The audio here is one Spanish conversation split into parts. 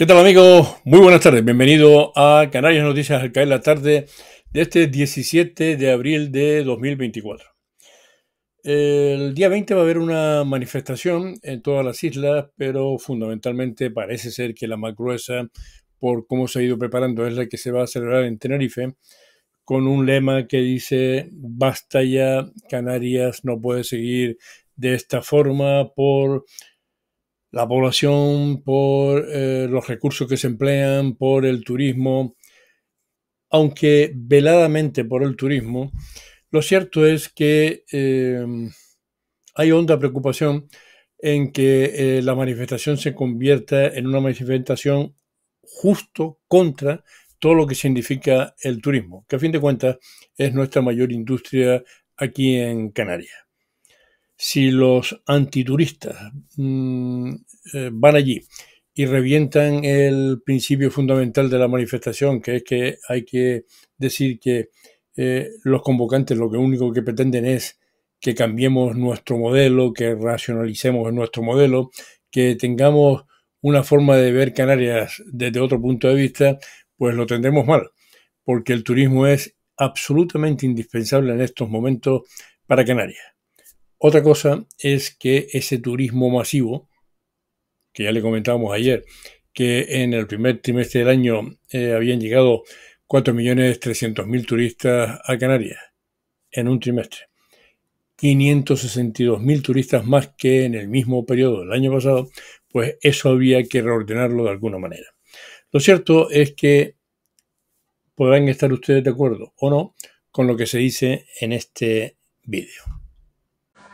¿Qué tal amigos? Muy buenas tardes. Bienvenido a Canarias Noticias al caer la tarde de este 17 de abril de 2024. El día 20 va a haber una manifestación en todas las islas, pero fundamentalmente parece ser que la más gruesa, por cómo se ha ido preparando, es la que se va a celebrar en Tenerife, con un lema que dice, basta ya, Canarias no puede seguir de esta forma por la población, por eh, los recursos que se emplean, por el turismo, aunque veladamente por el turismo, lo cierto es que em, hay honda preocupación en que eh, la manifestación se convierta en una manifestación justo contra todo lo que significa el turismo, que a fin de cuentas es nuestra mayor industria aquí en Canarias. Si los antituristas mm, eh, van allí y revientan el principio fundamental de la manifestación, que es que hay que decir que eh, los convocantes lo que único que pretenden es que cambiemos nuestro modelo, que racionalicemos nuestro modelo, que tengamos una forma de ver Canarias desde otro punto de vista, pues lo tendremos mal, porque el turismo es absolutamente indispensable en estos momentos para Canarias. Otra cosa es que ese turismo masivo, que ya le comentábamos ayer, que en el primer trimestre del año eh, habían llegado 4.300.000 turistas a Canarias en un trimestre. 562.000 turistas más que en el mismo periodo del año pasado, pues eso había que reordenarlo de alguna manera. Lo cierto es que podrán estar ustedes de acuerdo o no con lo que se dice en este vídeo.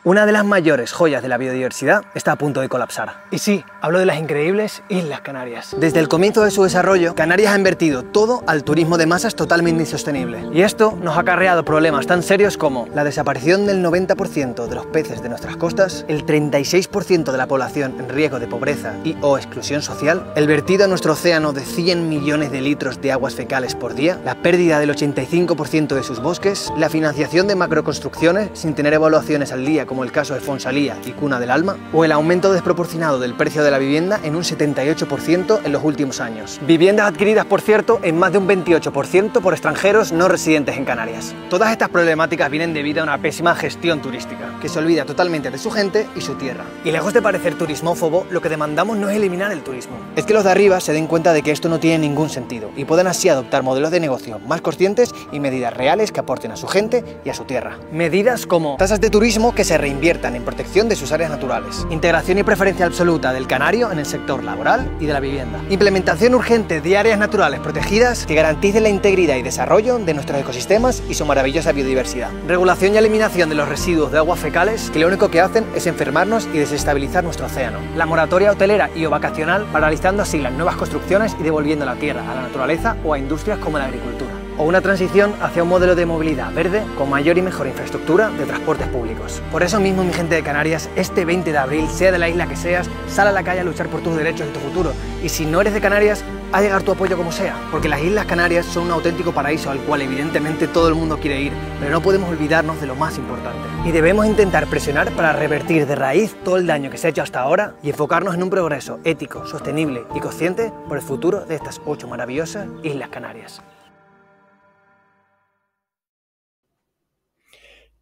Una de las mayores joyas de la biodiversidad está a punto de colapsar. Y sí, hablo de las increíbles Islas Canarias. Desde el comienzo de su desarrollo, Canarias ha invertido todo al turismo de masas totalmente insostenible. Y esto nos ha acarreado problemas tan serios como la desaparición del 90% de los peces de nuestras costas, el 36% de la población en riesgo de pobreza y o exclusión social, el vertido a nuestro océano de 100 millones de litros de aguas fecales por día, la pérdida del 85% de sus bosques, la financiación de macroconstrucciones sin tener evaluaciones al día como el caso de Fonsalía y Cuna del Alma, o el aumento desproporcionado del precio de la vivienda en un 78% en los últimos años. Viviendas adquiridas, por cierto, en más de un 28% por extranjeros no residentes en Canarias. Todas estas problemáticas vienen debido a una pésima gestión turística, que se olvida totalmente de su gente y su tierra. Y lejos de parecer turismófobo, lo que demandamos no es eliminar el turismo. Es que los de arriba se den cuenta de que esto no tiene ningún sentido y puedan así adoptar modelos de negocio más conscientes y medidas reales que aporten a su gente y a su tierra. Medidas como tasas de turismo que se reinviertan en protección de sus áreas naturales. Integración y preferencia absoluta del canario en el sector laboral y de la vivienda. Implementación urgente de áreas naturales protegidas que garanticen la integridad y desarrollo de nuestros ecosistemas y su maravillosa biodiversidad. Regulación y eliminación de los residuos de aguas fecales que lo único que hacen es enfermarnos y desestabilizar nuestro océano. La moratoria hotelera y o vacacional paralizando así las nuevas construcciones y devolviendo la tierra a la naturaleza o a industrias como la agricultura o una transición hacia un modelo de movilidad verde con mayor y mejor infraestructura de transportes públicos. Por eso mismo, mi gente de Canarias, este 20 de abril, sea de la isla que seas, sal a la calle a luchar por tus derechos y tu futuro. Y si no eres de Canarias, a llegar tu apoyo como sea, porque las Islas Canarias son un auténtico paraíso al cual evidentemente todo el mundo quiere ir, pero no podemos olvidarnos de lo más importante. Y debemos intentar presionar para revertir de raíz todo el daño que se ha hecho hasta ahora y enfocarnos en un progreso ético, sostenible y consciente por el futuro de estas ocho maravillosas Islas Canarias.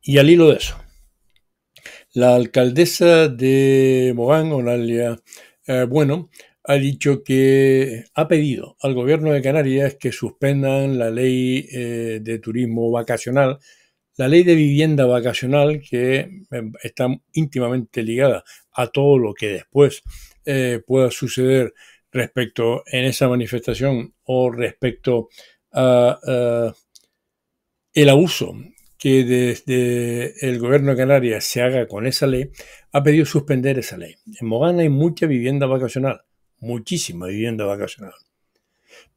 Y al hilo de eso, la alcaldesa de Mogán, Onalia, eh, Bueno, ha dicho que ha pedido al gobierno de Canarias que suspendan la ley eh, de turismo vacacional, la ley de vivienda vacacional que em, está íntimamente ligada a todo lo que después eh, pueda suceder respecto en esa manifestación o respecto a el abuso que desde el gobierno de Canarias se haga con esa ley, ha pedido suspender esa ley. En Mogán hay mucha vivienda vacacional, muchísima vivienda vacacional.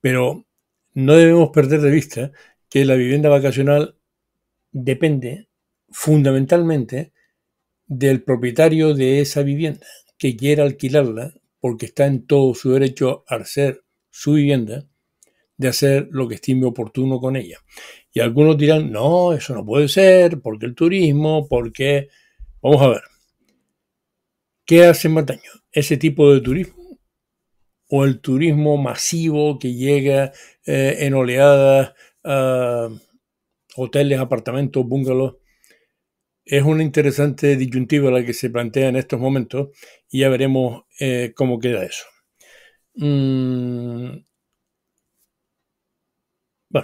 Pero no debemos perder de vista que la vivienda vacacional depende fundamentalmente del propietario de esa vivienda que quiera alquilarla porque está en todo su derecho a hacer su vivienda de hacer lo que estime oportuno con ella. Y algunos dirán, no, eso no puede ser, porque el turismo, porque... Vamos a ver, ¿qué hace Mataño? ¿Ese tipo de turismo? ¿O el turismo masivo que llega eh, en oleadas a hoteles, apartamentos, bungalows? Es una interesante disyuntiva la que se plantea en estos momentos y ya veremos eh, cómo queda eso. Mm,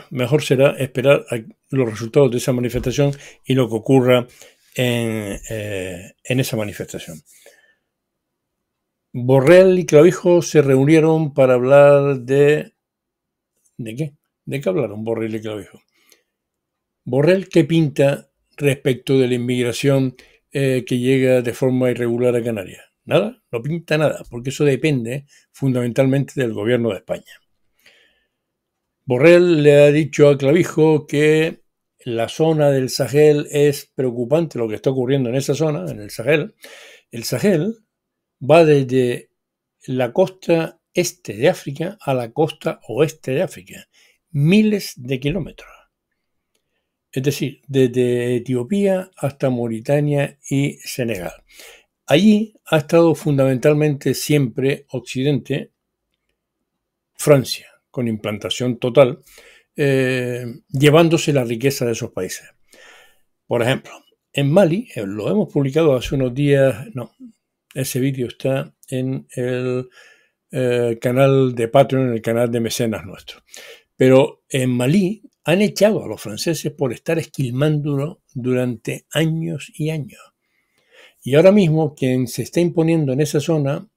mejor será esperar a los resultados de esa manifestación y lo que ocurra eh, en, esa manifestación. Borrell y Clavijo se reunieron para hablar de... ¿De qué? ¿De qué hablaron Borrell y Clavijo? Borrell, ¿qué pinta respecto de la inmigración eh, que llega de forma irregular a Canarias? Nada, no pinta nada, porque eso depende fundamentalmente del gobierno de España. Borrell le ha dicho a Clavijo que la zona del Sahel es preocupante, lo que está ocurriendo en esa zona, en el Sahel. El Sahel va desde la costa este de África a la costa oeste de África, miles de kilómetros. Es decir, desde Etiopía hasta Mauritania y Senegal. Allí ha estado fundamentalmente siempre Occidente, Francia con implantación total, eh, llevándose la riqueza de esos países. Por ejemplo, en Mali, eh, lo hemos publicado hace unos días, no, ese vídeo está en el eh, canal de Patreon, en el canal de mecenas nuestro. Pero en Malí han echado a los franceses por estar esquilmándolo durante años y años. Y ahora mismo quien se está imponiendo en esa zona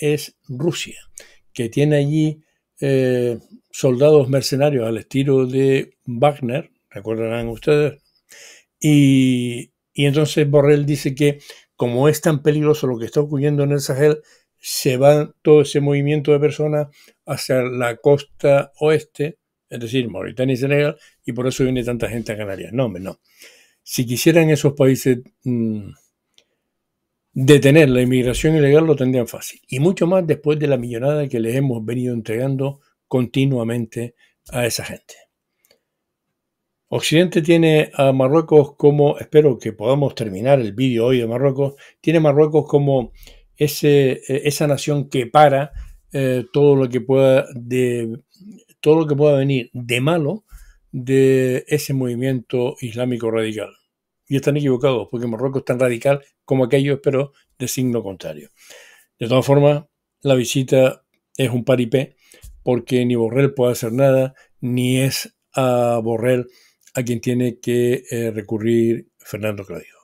es Rusia, que tiene allí eh, soldados mercenarios al estilo de Wagner, recordarán ustedes, y, entonces Borrell dice que como es tan peligroso lo que está ocurriendo en el Sahel, se va todo ese movimiento de personas hacia la costa oeste, es decir, Mauritania y Senegal, y por eso viene tanta gente a Canarias. No, hombre, no. Si quisieran esos países mm, detener la inmigración ilegal lo tendrían fácil. Y mucho más después de la millonada que les hemos venido entregando continuamente a esa gente. Occidente tiene a Marruecos como, espero que podamos terminar el vídeo hoy de Marruecos, tiene a Marruecos como ese, eh, esa nación que para eh, todo, lo que pueda de, todo lo que pueda venir de malo de ese movimiento islámico radical y están equivocados, porque Marruecos es tan radical como aquellos, pero de signo contrario. De todas formas, la visita es un paripé, porque ni Borrell puede hacer nada, ni es a Borrell a quien tiene que eh, recurrir Fernando Claudio.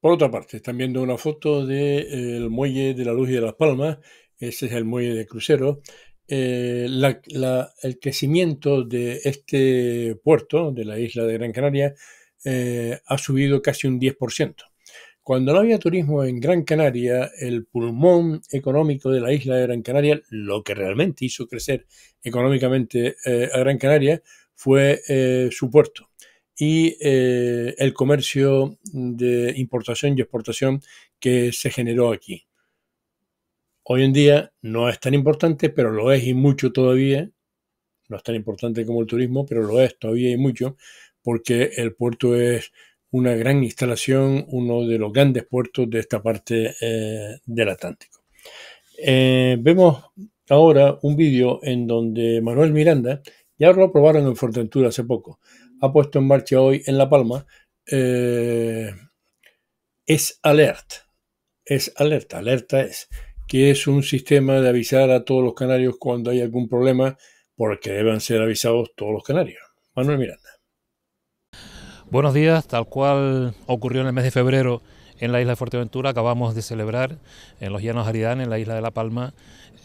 Por otra parte, están viendo una foto del de, eh, muelle de la Luz y de las Palmas, ese es el muelle de crucero, eh, el crecimiento de este puerto, de la isla de Gran Canaria, eh, ha subido casi un 10%. Cuando no había turismo en Gran Canaria, el pulmón económico de la isla de Gran Canaria, lo que realmente hizo crecer económicamente eh, a Gran Canaria, fue su puerto y el comercio de importación y exportación que se generó aquí. Hoy en día no es tan importante, pero lo es y mucho todavía. No es tan importante como el turismo, pero lo es todavía y mucho, porque el puerto es una gran instalación, uno de los grandes puertos de esta parte eh, del Atlántico. Eh, vemos ahora un vídeo en donde Manuel Miranda, ya lo probaron en Fortentura hace poco, ha puesto en marcha hoy en La Palma, eh, es alerta, es alerta, alerta es que es un sistema de avisar a todos los canarios cuando hay algún problema, porque deben ser avisados todos los canarios. Manuel Miranda. Buenos días, tal cual ocurrió en el mes de febrero en la isla de Fuerteventura, acabamos de celebrar en los Llanos Aridán, en la isla de La Palma,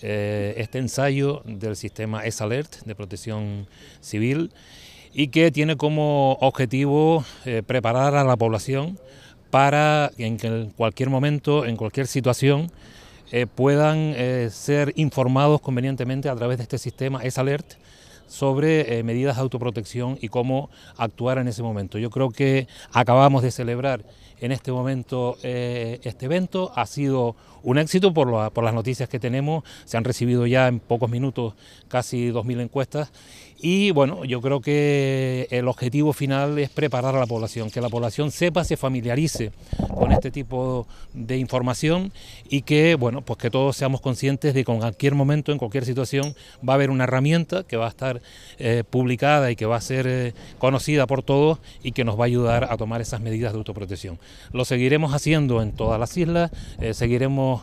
eh, este ensayo del sistema e S-Alert de protección civil y que tiene como objetivo eh, preparar a la población para en cualquier momento, en cualquier situación, eh, puedan eh, ser informados convenientemente a través de este sistema es alert sobre eh, medidas de autoprotección y cómo actuar en ese momento. Yo creo que acabamos de celebrar en este momento este evento. Ha sido un éxito por, por, las noticias que tenemos. Se han recibido ya en pocos minutos casi 2.000 encuestas y bueno, yo creo que el objetivo final es preparar a la población, que la población sepa, se familiarice con este tipo de información y que bueno, pues que todos seamos conscientes de que en cualquier momento, en cualquier situación, va a haber una herramienta que va a estar eh, publicada y que va a ser eh, conocida por todos y que nos va a ayudar a tomar esas medidas de autoprotección. Lo seguiremos haciendo en todas las islas, eh, seguiremos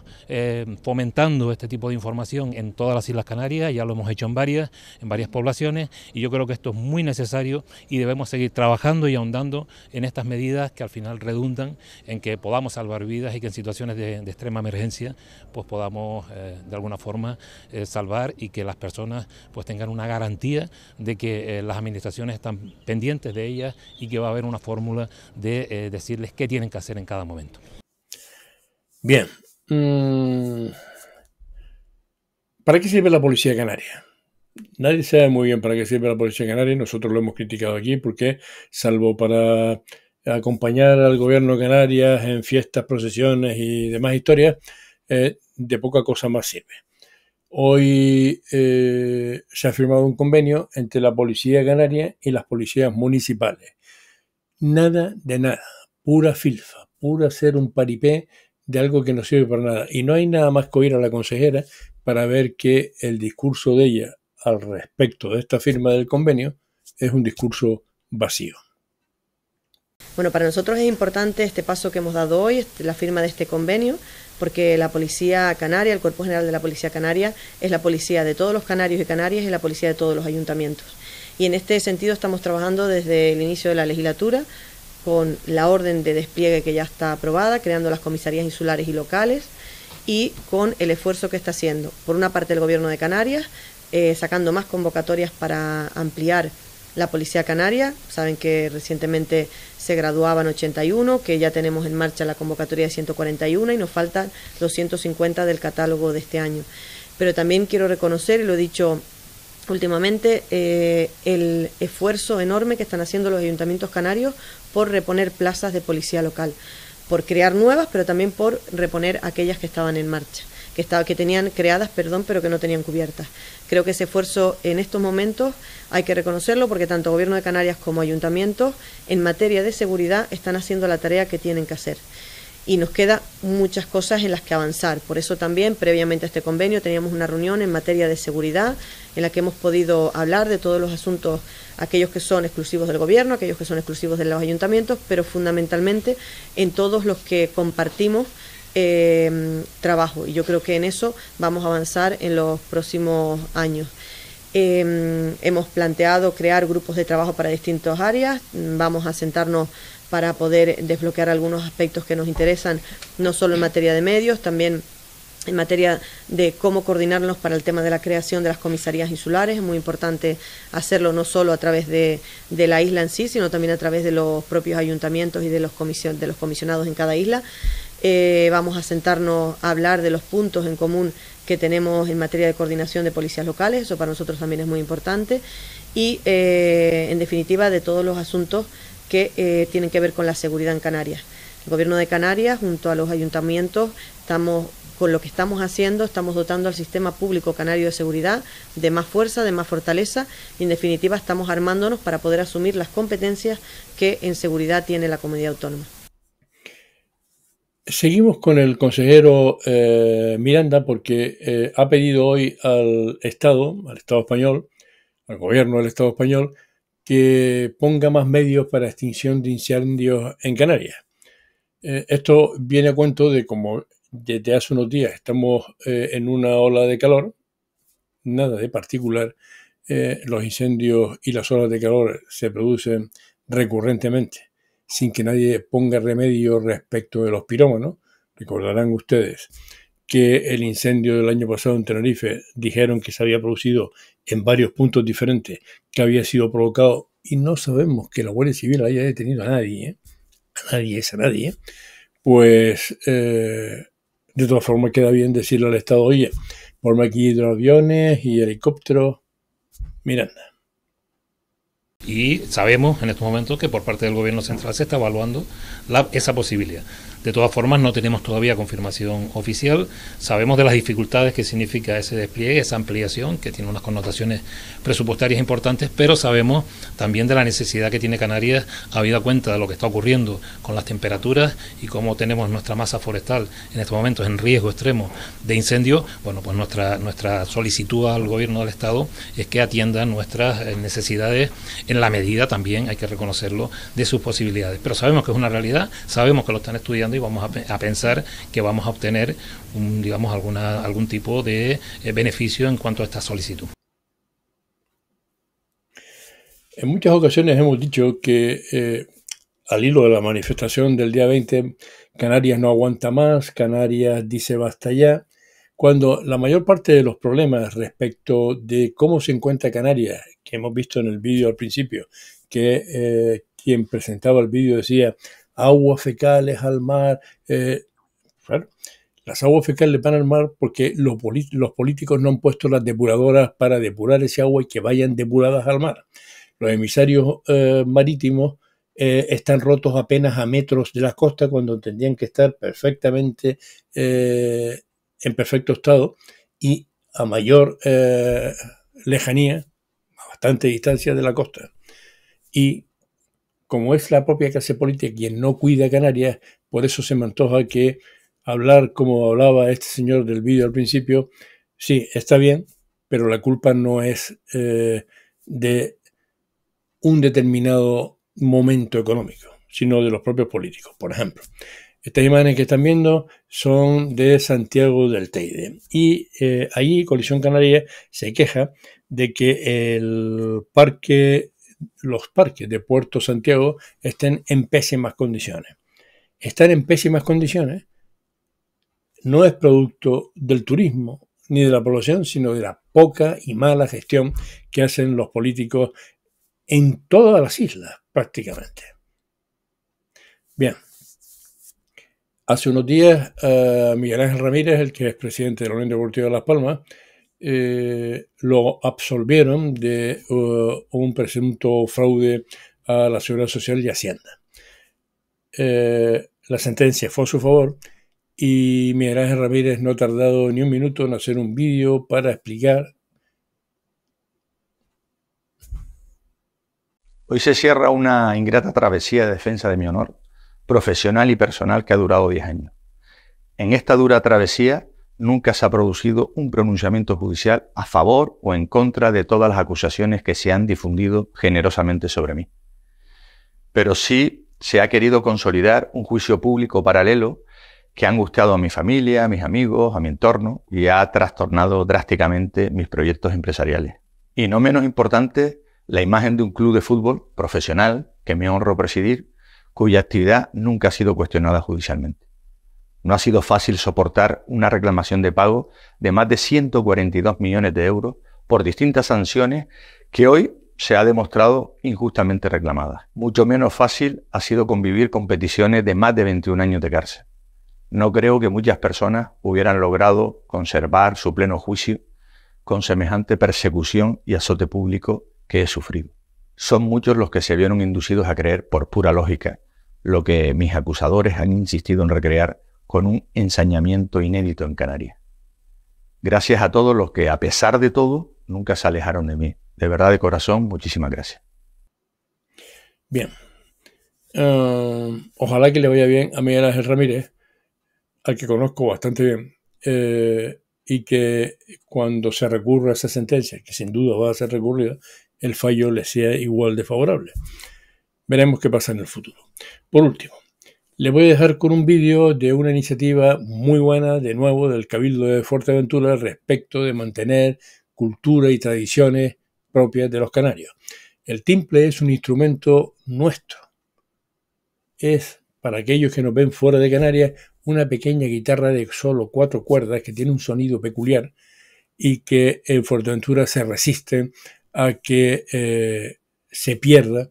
fomentando este tipo de información en todas las Islas Canarias, ya lo hemos hecho en varias, en varias poblaciones y yo creo que esto es muy necesario y debemos seguir trabajando y ahondando en estas medidas que al final redundan en que podamos salvar vidas y que en situaciones de, extrema emergencia pues podamos eh, de alguna forma eh, salvar y que las personas pues tengan una garantía de que eh, las administraciones están pendientes de ellas y que va a haber una fórmula de decirles qué tienen que hacer en cada momento. Bien. Mm, ¿Para qué sirve la policía canaria? nadie sabe muy bien para qué sirve la Policía Canaria. Nosotros lo hemos criticado aquí porque, salvo para acompañar al gobierno de Canarias en fiestas, procesiones y demás historias, eh, de poca cosa más sirve. Hoy eh, se ha firmado un convenio entre la Policía Canaria y las policías municipales. Nada de nada, pura filfa, pura ser un paripé de algo que no sirve para nada. Y no hay nada más que oír a la consejera para ver que el discurso de ella al respecto de esta firma del convenio es un discurso vacío. Bueno, para nosotros es importante este paso que hemos dado hoy, este, la firma de este convenio, porque la Policía Canaria, el Cuerpo General de la Policía Canaria, es la policía de todos los canarios y canarias y la policía de todos los ayuntamientos. Y en este sentido estamos trabajando desde el inicio de la legislatura con la orden de despliegue que ya está aprobada, creando las comisarías insulares y locales y con el esfuerzo que está haciendo, por una parte, el Gobierno de Canarias, eh, sacando más convocatorias para ampliar la Policía Canaria. Saben que recientemente se graduaban 81, que ya tenemos en marcha la convocatoria de 141 y nos faltan los 150 del catálogo de este año. Pero también quiero reconocer, y lo he dicho últimamente, eh, el esfuerzo enorme que están haciendo los ayuntamientos canarios por reponer plazas de policía local, por crear nuevas, pero también por reponer aquellas que estaban en marcha que, estaba, que tenían creadas, perdón, pero que no tenían cubiertas. Creo que ese esfuerzo en estos momentos hay que reconocerlo porque tanto Gobierno de Canarias como ayuntamientos en materia de seguridad están haciendo la tarea que tienen que hacer y nos queda muchas cosas en las que avanzar. Por eso también, previamente a este convenio, teníamos una reunión en materia de seguridad en la que hemos podido hablar de todos los asuntos, aquellos que son exclusivos del Gobierno, aquellos que son exclusivos de los ayuntamientos, pero fundamentalmente en todos los que compartimos Em, trabajo. Y yo creo que en eso vamos a avanzar en los próximos años. Em, hemos planteado crear grupos de trabajo para distintas áreas. Vamos a sentarnos para poder desbloquear algunos aspectos que nos interesan, no solo en materia de medios, también en materia de cómo coordinarnos para el tema de la creación de las comisarías insulares. Es muy importante hacerlo no solo a través de, la isla en sí, sino también a través de los propios ayuntamientos y de los, de los comisionados en cada isla. Eh, vamos a sentarnos a hablar de los puntos en común que tenemos en materia de coordinación de policías locales, eso para nosotros también es muy importante, y eh, en definitiva de todos los asuntos que eh, tienen que ver con la seguridad en Canarias. El Gobierno de Canarias, junto a los ayuntamientos, estamos con lo que estamos haciendo, estamos dotando al sistema público canario de seguridad de más fuerza, de más fortaleza y en definitiva estamos armándonos para poder asumir las competencias que en seguridad tiene la comunidad autónoma. Seguimos con el consejero eh, Miranda porque eh, ha pedido hoy al Estado, al Estado español, al gobierno del Estado español, que ponga más medios para extinción de incendios en Canarias. Eh, esto viene a cuento de como desde hace unos días estamos en una ola de calor, nada de particular, los incendios y las olas de calor se producen recurrentemente sin que nadie ponga remedio respecto de los pirómanos. Recordarán ustedes que el incendio del año pasado en Tenerife dijeron que se había producido en varios puntos diferentes, que había sido provocado, y no sabemos que la Guardia Civil haya detenido a nadie, ¿eh? a nadie es a nadie, ¿eh? pues eh, de todas formas queda bien decirle al Estado, oye, por aquí aviones y helicópteros, Miranda. Y sabemos en estos momentos que por parte del gobierno central se está evaluando esa posibilidad. De todas formas, no tenemos todavía confirmación oficial. Sabemos de las dificultades que significa ese despliegue, esa ampliación, que tiene unas connotaciones presupuestarias importantes, pero sabemos también de la necesidad que tiene Canarias, habida cuenta de lo que está ocurriendo con las temperaturas y cómo tenemos nuestra masa forestal en estos momentos en riesgo extremo de incendio. Bueno, pues nuestra, nuestra solicitud al Gobierno del Estado es que atienda nuestras eh, necesidades en la medida también, hay que reconocerlo, de sus posibilidades. Pero sabemos que es una realidad, sabemos que lo están estudiando vamos a, pensar que vamos a obtener, digamos, alguna, algún tipo de eh, beneficio en cuanto a esta solicitud. En muchas ocasiones hemos dicho que eh, al hilo de la manifestación del día 20, Canarias no aguanta más, Canarias dice basta ya, cuando la mayor parte de los problemas respecto de cómo se encuentra Canarias, que hemos visto en el vídeo al principio, que eh, quien presentaba el vídeo decía aguas fecales al mar. Eh, las aguas fecales van al mar porque los, políticos no han puesto las depuradoras para depurar ese agua y que vayan depuradas al mar. Los emisarios eh, marítimos eh, están rotos apenas a metros de la costa cuando tendrían que estar perfectamente en perfecto estado y a mayor lejanía, a bastante distancia de la costa. Y como es la propia clase política quien no cuida Canarias, por eso se me antoja que hablar como hablaba este señor del vídeo al principio, sí, está bien, pero la culpa no es eh, de un determinado momento económico, sino de los propios políticos, por ejemplo. Estas imágenes que están viendo son de Santiago del Teide. Y eh, ahí Colisión Canaria se queja de que el parque los parques de Puerto Santiago estén en pésimas condiciones. Estar en pésimas condiciones no es producto del turismo ni de la población, sino de la poca y mala gestión que hacen los políticos en todas las islas prácticamente. Bien. Hace unos días, eh, Miguel Ángel Ramírez, el que es presidente de la Unión Deportiva de Las Palmas, eh, lo absolvieron de eh, un presunto fraude a la Seguridad Social y Hacienda. Eh, la sentencia fue a su favor y mi Ángel Ramírez no ha tardado ni un minuto en hacer un vídeo para explicar. Hoy se cierra una ingrata travesía de defensa de mi honor, profesional y personal que ha durado 10 años. En esta dura travesía nunca se ha producido un pronunciamiento judicial a favor o en contra de todas las acusaciones que se han difundido generosamente sobre mí. Pero sí se ha querido consolidar un juicio público paralelo que ha angustiado a mi familia, a mis amigos, a mi entorno y ha trastornado drásticamente mis proyectos empresariales. Y no menos importante, la imagen de un club de fútbol profesional que me honro presidir, cuya actividad nunca ha sido cuestionada judicialmente. No ha sido fácil soportar una reclamación de pago de más de 142 millones de euros por distintas sanciones que hoy se ha demostrado injustamente reclamada. Mucho menos fácil ha sido convivir con peticiones de más de 21 años de cárcel. No creo que muchas personas hubieran logrado conservar su pleno juicio con semejante persecución y azote público que he sufrido. Son muchos los que se vieron inducidos a creer por pura lógica lo que mis acusadores han insistido en recrear con un ensañamiento inédito en Canarias. Gracias a todos los que, a pesar de todo, nunca se alejaron de mí. De verdad, de corazón, muchísimas gracias. Bien. Eh, ojalá que le vaya bien a Miguel Ángel Ramírez, al que conozco bastante bien, eh, y que cuando se recurra a esa sentencia, que sin duda va a ser recurrida, el fallo le sea igual de favorable. Veremos qué pasa en el futuro. Por último, le voy a dejar con un vídeo de una iniciativa muy buena, de nuevo, del Cabildo de Fuerteventura respecto de mantener cultura y tradiciones propias de los canarios. El timple es un instrumento nuestro. Es, para aquellos que nos ven fuera de Canarias, una pequeña guitarra de solo cuatro cuerdas que tiene un sonido peculiar y que en Fuerteventura se resisten a que eh, se pierda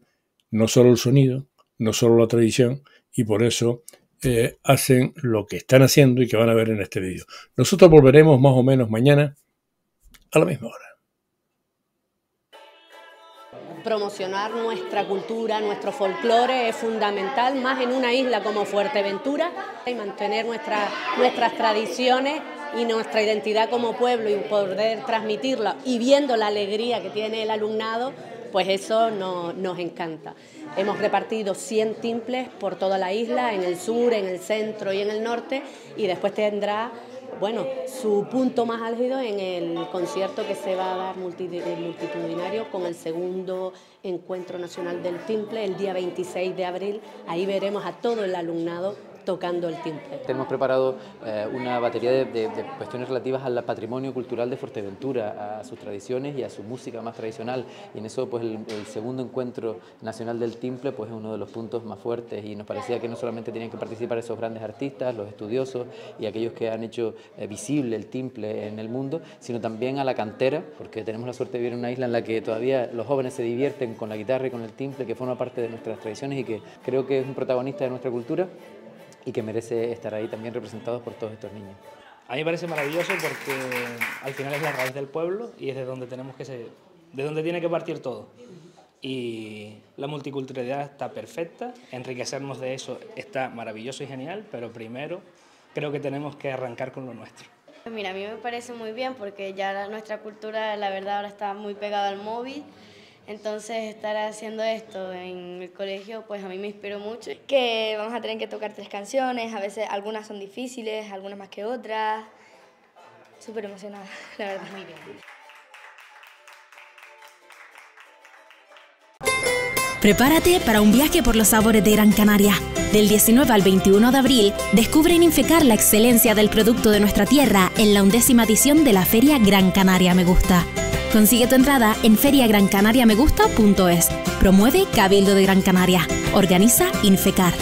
no solo el sonido, no solo la tradición, y por eso eh, hacen lo que están haciendo y que van a ver en este vídeo. Nosotros volveremos más o menos mañana a la misma hora. Promocionar nuestra cultura, nuestro folclore es fundamental, más en una isla como Fuerteventura, y mantener nuestras tradiciones y nuestra identidad como pueblo y poder transmitirla y viendo la alegría que tiene el alumnado pues eso nos encanta. Hemos repartido 100 timples por toda la isla, en el sur, en el centro y en el norte, y después tendrá bueno, su punto más álgido en el concierto que se va a dar multitudinario con el segundo encuentro nacional del timple el día 26 de abril. Ahí veremos a todo el alumnado tocando el timple. Tenemos preparado eh, una batería de, cuestiones relativas al patrimonio cultural de Fuerteventura, a sus tradiciones y a su música más tradicional. Y en eso, pues el, segundo encuentro nacional del timple... pues, es uno de los puntos más fuertes y nos parecía que no solamente tenían que participar esos grandes artistas, los estudiosos y aquellos que han hecho eh, visible el timple en el mundo, sino también a la cantera, porque tenemos la suerte de vivir en una isla en la que todavía los jóvenes se divierten con la guitarra y con el timple... que forma parte de nuestras tradiciones y que creo que es un protagonista de nuestra cultura y que merece estar ahí también representados por todos estos niños. A mí me parece maravilloso porque al final es la raíz del pueblo y es de donde tenemos que ser, de donde tiene que partir todo. Y la multiculturalidad está perfecta, enriquecernos de eso está maravilloso y genial, pero primero creo que tenemos que arrancar con lo nuestro. Mira, a mí me parece muy bien porque ya nuestra cultura, la verdad, ahora está muy pegada al móvil. Entonces estar haciendo esto en el colegio pues a mí me inspiró mucho. Que vamos a tener que tocar tres canciones, a veces algunas son difíciles, algunas más que otras. Súper emocionada, la verdad. Muy bien. Prepárate para un viaje por los sabores de Gran Canaria. Del 19 al 21 de abril, descubre en Infecar la excelencia del producto de nuestra tierra en la undécima edición de la Feria Gran Canaria Me Gusta. Consigue tu entrada en feriagrancanariamegusta.es. Promueve Cabildo de Gran Canaria. Organiza Infecar.